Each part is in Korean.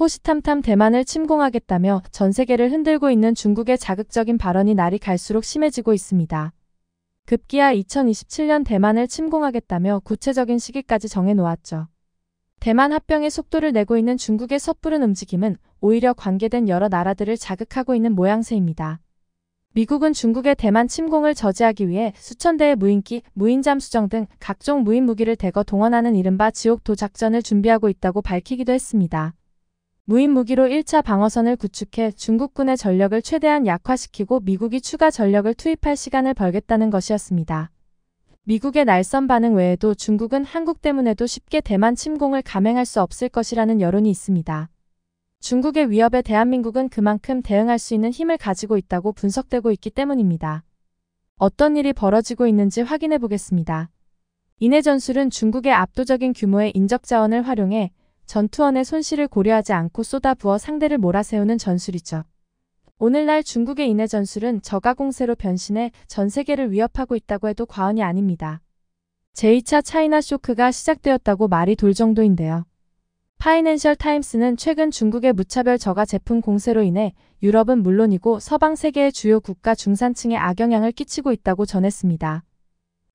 호시탐탐 대만을 침공하겠다며 전 세계를 흔들고 있는 중국의 자극적인 발언이 날이 갈수록 심해지고 있습니다. 급기야 2027년 대만을 침공하겠다며 구체적인 시기까지 정해놓았죠. 대만 합병의 속도를 내고 있는 중국의 섣부른 움직임은 오히려 관계된 여러 나라들을 자극하고 있는 모양새입니다. 미국은 중국의 대만 침공을 저지하기 위해 수천 대의 무인기, 무인잠수정 등 각종 무인 무기를 대거 동원하는 이른바 지옥도 작전을 준비하고 있다고 밝히기도 했습니다. 무인무기로 1차 방어선을 구축해 중국군의 전력을 최대한 약화시키고 미국이 추가 전력을 투입할 시간을 벌겠다는 것이었습니다. 미국의 날선 반응 외에도 중국은 한국 때문에도 쉽게 대만 침공을 감행할 수 없을 것이라는 여론이 있습니다. 중국의 위협에 대한민국은 그만큼 대응할 수 있는 힘을 가지고 있다고 분석되고 있기 때문입니다. 어떤 일이 벌어지고 있는지 확인해 보겠습니다. 인해 전술은 중국의 압도적인 규모의 인적 자원을 활용해 전투원의 손실을 고려하지 않고 쏟아부어 상대를 몰아세우는 전술이죠. 오늘날 중국의 인해 전술은 저가공세로 변신해 전 세계를 위협하고 있다고 해도 과언이 아닙니다. 제2차 차이나 쇼크가 시작되었다고 말이 돌 정도인데요. 파이낸셜 타임스는 최근 중국의 무차별 저가 제품 공세로 인해 유럽은 물론이고 서방 세계의 주요 국가 중산층에 악영향을 끼치고 있다고 전했습니다.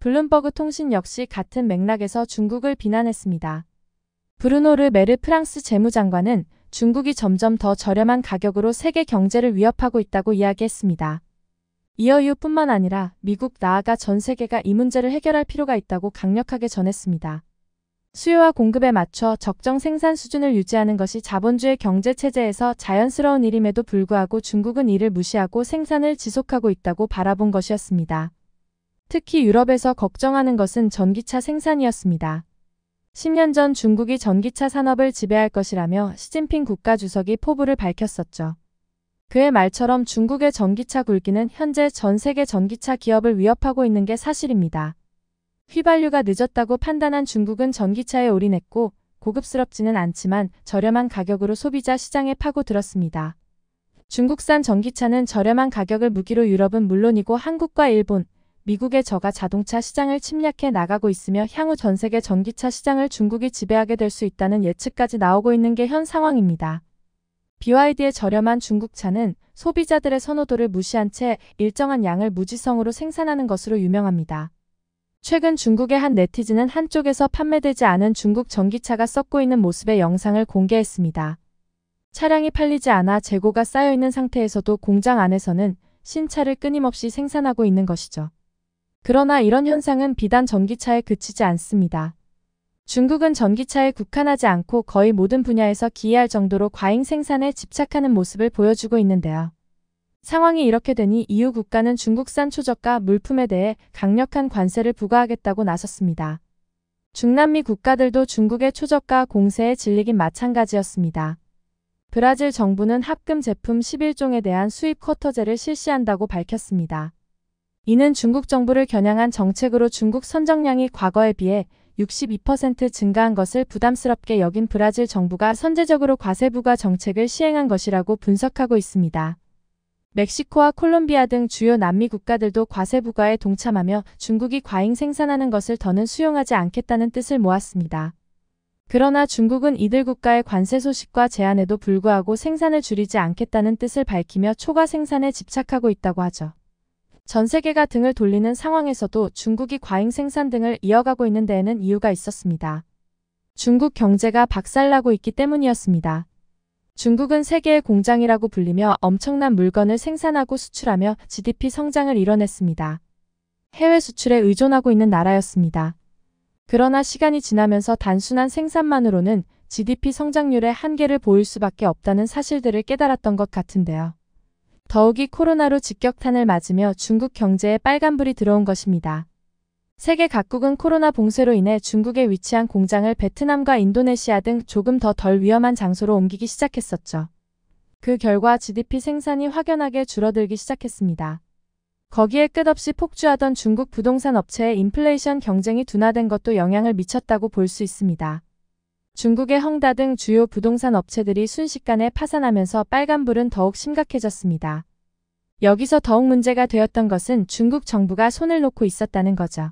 블룸버그 통신 역시 같은 맥락에서 중국을 비난했습니다. 브루노르 메르 프랑스 재무장관은 중국이 점점 더 저렴한 가격으로 세계 경제를 위협하고 있다고 이야기했습니다. 이어 이 유뿐만 아니라 미국 나아가 전 세계가 이 문제를 해결할 필요가 있다고 강력하게 전했습니다. 수요와 공급에 맞춰 적정 생산 수준을 유지하는 것이 자본주의 경제체제에서 자연스러운 일임에도 불구하고 중국은 이를 무시하고 생산을 지속하고 있다고 바라본 것이었습니다. 특히 유럽에서 걱정하는 것은 전기차 생산이었습니다. 10년 전 중국이 전기차 산업을 지배할 것이라며 시진핑 국가주석이 포부를 밝혔었죠. 그의 말처럼 중국의 전기차 굵기는 현재 전 세계 전기차 기업을 위협하고 있는 게 사실입니다. 휘발유가 늦었다고 판단한 중국은 전기차에 올인했고 고급스럽지는 않지만 저렴한 가격으로 소비자 시장에 파고들었습니다. 중국산 전기차는 저렴한 가격을 무기로 유럽은 물론이고 한국과 일본, 미국의 저가 자동차 시장을 침략해 나가고 있으며 향후 전 세계 전기차 시장을 중국이 지배하게 될 수 있다는 예측까지 나오고 있는 게 현 상황입니다. BYD의 저렴한 중국차는 소비자들의 선호도를 무시한 채 일정한 양을 무지성으로 생산하는 것으로 유명합니다. 최근 중국의 한 네티즌은 한쪽에서 판매되지 않은 중국 전기차가 썩고 있는 모습의 영상을 공개했습니다. 차량이 팔리지 않아 재고가 쌓여있는 상태에서도 공장 안에서는 신차를 끊임없이 생산하고 있는 것이죠. 그러나 이런 현상은 비단 전기차에 그치지 않습니다. 중국은 전기차에 국한하지 않고 거의 모든 분야에서 기이할 정도로 과잉 생산에 집착하는 모습을 보여주고 있는데요. 상황이 이렇게 되니 EU 국가는 중국산 초저가 물품에 대해 강력한 관세를 부과하겠다고 나섰습니다. 중남미 국가들도 중국의 초저가 공세에 질리긴 마찬가지였습니다. 브라질 정부는 합금 제품 11종에 대한 수입 쿼터제를 실시한다고 밝혔습니다. 이는 중국 정부를 겨냥한 정책으로 중국 선정량이 과거에 비해 62% 증가한 것을 부담스럽게 여긴 브라질 정부가 선제적으로 과세 부과 정책을 시행한 것이라고 분석하고 있습니다. 멕시코와 콜롬비아 등 주요 남미 국가들도 과세 부과에 동참하며 중국이 과잉 생산하는 것을 더는 수용하지 않겠다는 뜻을 모았습니다. 그러나 중국은 이들 국가의 관세 소식과 제한에도 불구하고 생산을 줄이지 않겠다는 뜻을 밝히며 초과 생산에 집착하고 있다고 하죠. 전 세계가 등을 돌리는 상황에서도 중국이 과잉 생산 등을 이어가고 있는 데에는 이유가 있었습니다. 중국 경제가 박살나고 있기 때문이었습니다. 중국은 세계의 공장이라고 불리며 엄청난 물건을 생산하고 수출하며 GDP 성장을 이뤄냈습니다. 해외 수출에 의존하고 있는 나라였습니다. 그러나 시간이 지나면서 단순한 생산만으로는 GDP 성장률의 한계를 보일 수밖에 없다는 사실들을 깨달았던 것 같은데요. 더욱이 코로나로 직격탄을 맞으며 중국 경제에 빨간불이 들어온 것입니다. 세계 각국은 코로나 봉쇄로 인해 중국에 위치한 공장을 베트남과 인도네시아 등 조금 더 덜 위험한 장소로 옮기기 시작했었죠. 그 결과 GDP 생산이 확연하게 줄어들기 시작했습니다. 거기에 끝없이 폭주하던 중국 부동산 업체의 인플레이션 경쟁이 둔화된 것도 영향을 미쳤다고 볼 수 있습니다. 중국의 헝다 등 주요 부동산 업체들이 순식간에 파산하면서 빨간불은 더욱 심각해졌습니다. 여기서 더욱 문제가 되었던 것은 중국 정부가 손을 놓고 있었다는 거죠.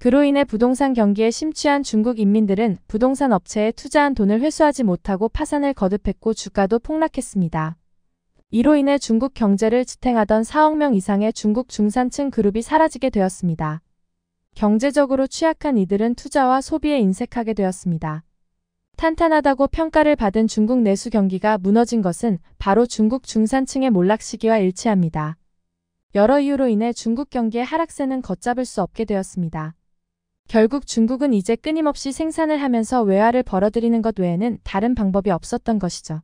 그로 인해 부동산 경기에 심취한 중국 인민들은 부동산 업체에 투자한 돈을 회수하지 못하고 파산을 거듭했고 주가도 폭락했습니다. 이로 인해 중국 경제를 지탱하던 4억 명 이상의 중국 중산층 그룹이 사라지게 되었습니다. 경제적으로 취약한 이들은 투자와 소비에 인색하게 되었습니다. 탄탄하다고 평가를 받은 중국 내수 경기가 무너진 것은 바로 중국 중산층의 몰락 시기와 일치합니다. 여러 이유로 인해 중국 경기의 하락세는 걷잡을 수 없게 되었습니다. 결국 중국은 이제 끊임없이 생산을 하면서 외화를 벌어들이는 것 외에는 다른 방법이 없었던 것이죠.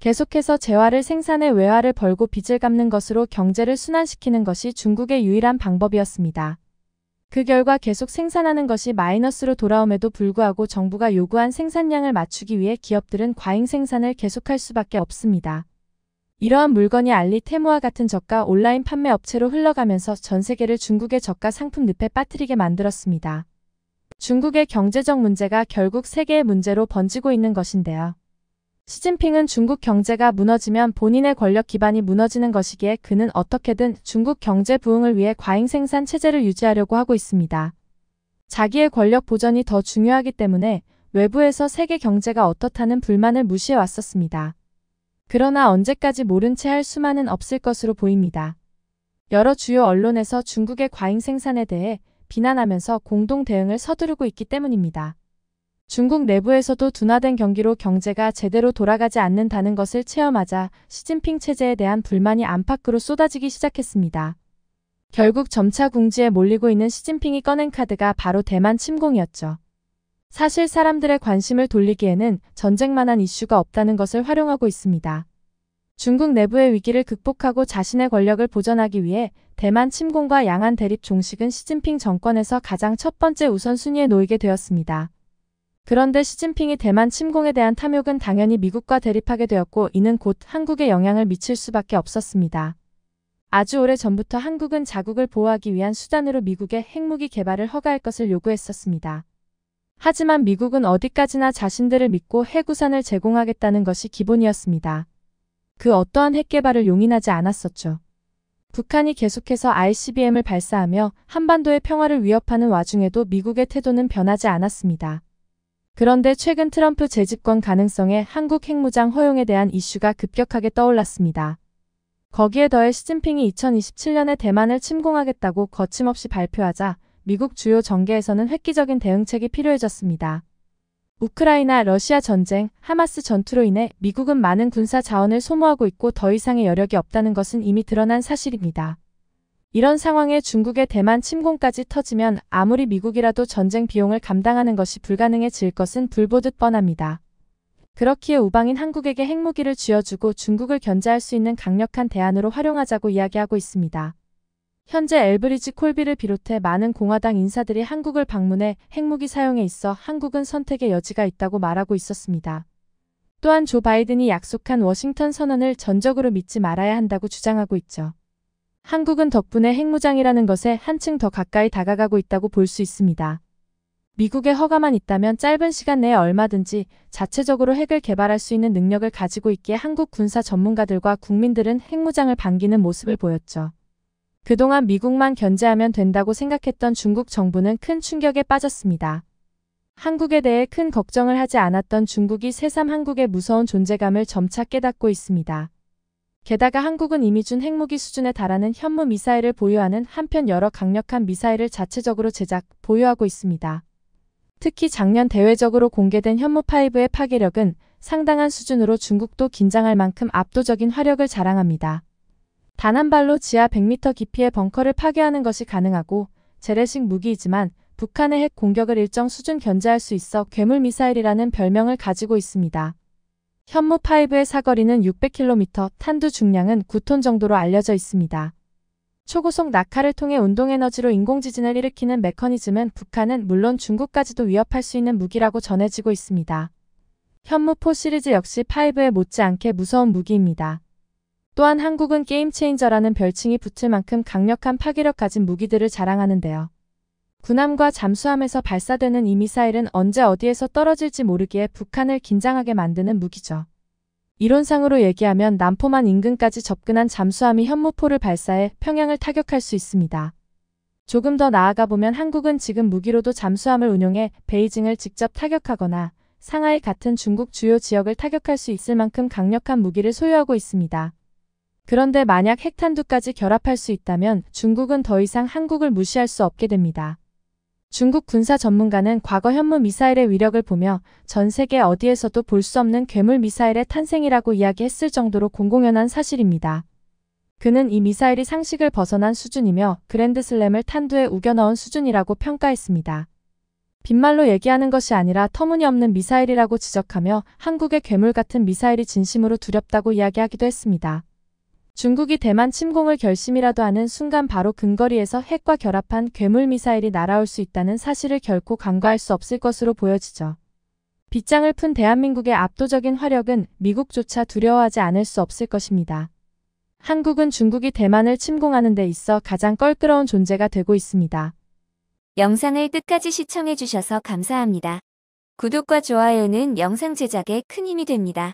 계속해서 재화를 생산해 외화를 벌고 빚을 갚는 것으로 경제를 순환시키는 것이 중국의 유일한 방법이었습니다. 그 결과 계속 생산하는 것이 마이너스로 돌아옴에도 불구하고 정부가 요구한 생산량을 맞추기 위해 기업들은 과잉 생산을 계속할 수밖에 없습니다. 이러한 물건이 알리 테모와 같은 저가 온라인 판매 업체로 흘러가면서 전 세계를 중국의 저가 상품 늪에 빠뜨리게 만들었습니다. 중국의 경제적 문제가 결국 세계의 문제로 번지고 있는 것인데요. 시진핑은 중국 경제가 무너지면 본인의 권력 기반이 무너지는 것이기에 그는 어떻게든 중국 경제 부흥을 위해 과잉 생산 체제를 유지하려고 하고 있습니다. 자기의 권력 보전이 더 중요하기 때문에 외부에서 세계 경제가 어떻다는 불만을 무시해 왔었습니다. 그러나 언제까지 모른 채 할 수만은 없을 것으로 보입니다. 여러 주요 언론에서 중국의 과잉 생산에 대해 비난하면서 공동 대응을 서두르고 있기 때문입니다. 중국 내부에서도 둔화된 경기로 경제가 제대로 돌아가지 않는다는 것을 체험하자 시진핑 체제에 대한 불만이 안팎으로 쏟아지기 시작했습니다. 결국 점차 궁지에 몰리고 있는 시진핑이 꺼낸 카드가 바로 대만 침공이었죠. 사실 사람들의 관심을 돌리기에는 전쟁만한 이슈가 없다는 것을 활용하고 있습니다. 중국 내부의 위기를 극복하고 자신의 권력을 보전하기 위해 대만 침공과 양안 대립 종식은 시진핑 정권에서 가장 첫 번째 우선순위에 놓이게 되었습니다. 그런데 시진핑이 대만 침공에 대한 탐욕은 당연히 미국과 대립하게 되었고 이는 곧 한국에 영향을 미칠 수밖에 없었습니다. 아주 오래 전부터 한국은 자국을 보호하기 위한 수단으로 미국의 핵무기 개발을 허가할 것을 요구했었습니다. 하지만 미국은 어디까지나 자신들을 믿고 핵우산을 제공하겠다는 것이 기본이었습니다. 그 어떠한 핵개발을 용인하지 않았었죠. 북한이 계속해서 ICBM을 발사하며 한반도의 평화를 위협하는 와중에도 미국의 태도는 변하지 않았습니다. 그런데 최근 트럼프 재집권 가능성에 한국 핵무장 허용에 대한 이슈가 급격하게 떠올랐습니다. 거기에 더해 시진핑이 2027년에 대만을 침공하겠다고 거침없이 발표하자 미국 주요 정계에서는 획기적인 대응책이 필요해졌습니다. 우크라이나 러시아 전쟁, 하마스 전투로 인해 미국은 많은 군사 자원을 소모하고 있고 더 이상의 여력이 없다는 것은 이미 드러난 사실입니다. 이런 상황에 중국의 대만 침공까지 터지면 아무리 미국이라도 전쟁 비용을 감당하는 것이 불가능해질 것은 불보듯 뻔합니다. 그렇기에 우방인 한국에게 핵무기를 쥐어주고 중국을 견제할 수 있는 강력한 대안으로 활용하자고 이야기하고 있습니다. 현재 엘브리지 콜비를 비롯해 많은 공화당 인사들이 한국을 방문해 핵무기 사용에 있어 한국은 선택의 여지가 있다고 말하고 있었습니다. 또한 조 바이든이 약속한 워싱턴 선언을 전적으로 믿지 말아야 한다고 주장하고 있죠. 한국은 덕분에 핵무장이라는 것에 한층 더 가까이 다가가고 있다고 볼 수 있습니다. 미국의 허가만 있다면 짧은 시간 내에 얼마든지 자체적으로 핵을 개발할 수 있는 능력을 가지고 있기에 한국 군사 전문가들과 국민들은 핵무장을 반기는 모습을 보였죠. 그동안 미국만 견제하면 된다고 생각했던 중국 정부는 큰 충격에 빠졌습니다. 한국에 대해 큰 걱정을 하지 않았던 중국이 새삼 한국의 무서운 존재감을 점차 깨닫고 있습니다. 게다가 한국은 이미 준 핵무기 수준에 달하는 현무 미사일을 보유하는 한편 여러 강력한 미사일을 자체적으로 제작, 보유하고 있습니다. 특히 작년 대외적으로 공개된 현무5의 파괴력은 상당한 수준으로 중국도 긴장할 만큼 압도적인 화력을 자랑합니다. 단 한 발로 지하 100m 깊이의 벙커를 파괴하는 것이 가능하고 재래식 무기이지만 북한의 핵 공격을 일정 수준 견제할 수 있어 괴물 미사일이라는 별명을 가지고 있습니다. 현무5의 사거리는 600km, 탄두 중량은 9톤 정도로 알려져 있습니다. 초고속 낙하를 통해 운동에너지로 인공지진을 일으키는 메커니즘은 북한은 물론 중국까지도 위협할 수 있는 무기라고 전해지고 있습니다. 현무4 시리즈 역시 5에 못지않게 무서운 무기입니다. 또한 한국은 게임체인저라는 별칭이 붙을 만큼 강력한 파괴력 가진 무기들을 자랑하는데요. 군함과 잠수함에서 발사되는 이 미사일은 언제 어디에서 떨어질지 모르기에 북한을 긴장하게 만드는 무기죠. 이론상으로 얘기하면 남포만 인근까지 접근한 잠수함이 현무포를 발사해 평양을 타격할 수 있습니다. 조금 더 나아가 보면 한국은 지금 무기로도 잠수함을 운용해 베이징을 직접 타격하거나 상하이 같은 중국 주요 지역을 타격할 수 있을 만큼 강력한 무기를 소유하고 있습니다. 그런데 만약 핵탄두까지 결합할 수 있다면 중국은 더 이상 한국을 무시할 수 없게 됩니다. 중국 군사 전문가는 과거 현무 미사일의 위력을 보며 전 세계 어디에서도 볼 수 없는 괴물 미사일의 탄생이라고 이야기했을 정도로 공공연한 사실입니다. 그는 이 미사일이 상식을 벗어난 수준이며 그랜드슬램을 탄두에 우겨넣은 수준이라고 평가했습니다. 빈말로 얘기하는 것이 아니라 터무니없는 미사일이라고 지적하며 한국의 괴물 같은 미사일이 진심으로 두렵다고 이야기하기도 했습니다. 중국이 대만 침공을 결심이라도 하는 순간 바로 근거리에서 핵과 결합한 괴물 미사일이 날아올 수 있다는 사실을 결코 간과할 수 없을 것으로 보여지죠. 빗장을 푼 대한민국의 압도적인 화력은 미국조차 두려워하지 않을 수 없을 것입니다. 한국은 중국이 대만을 침공하는 데 있어 가장 껄끄러운 존재가 되고 있습니다. 영상을 끝까지 시청해주셔서 감사합니다. 구독과 좋아요는 영상 제작에 큰 힘이 됩니다.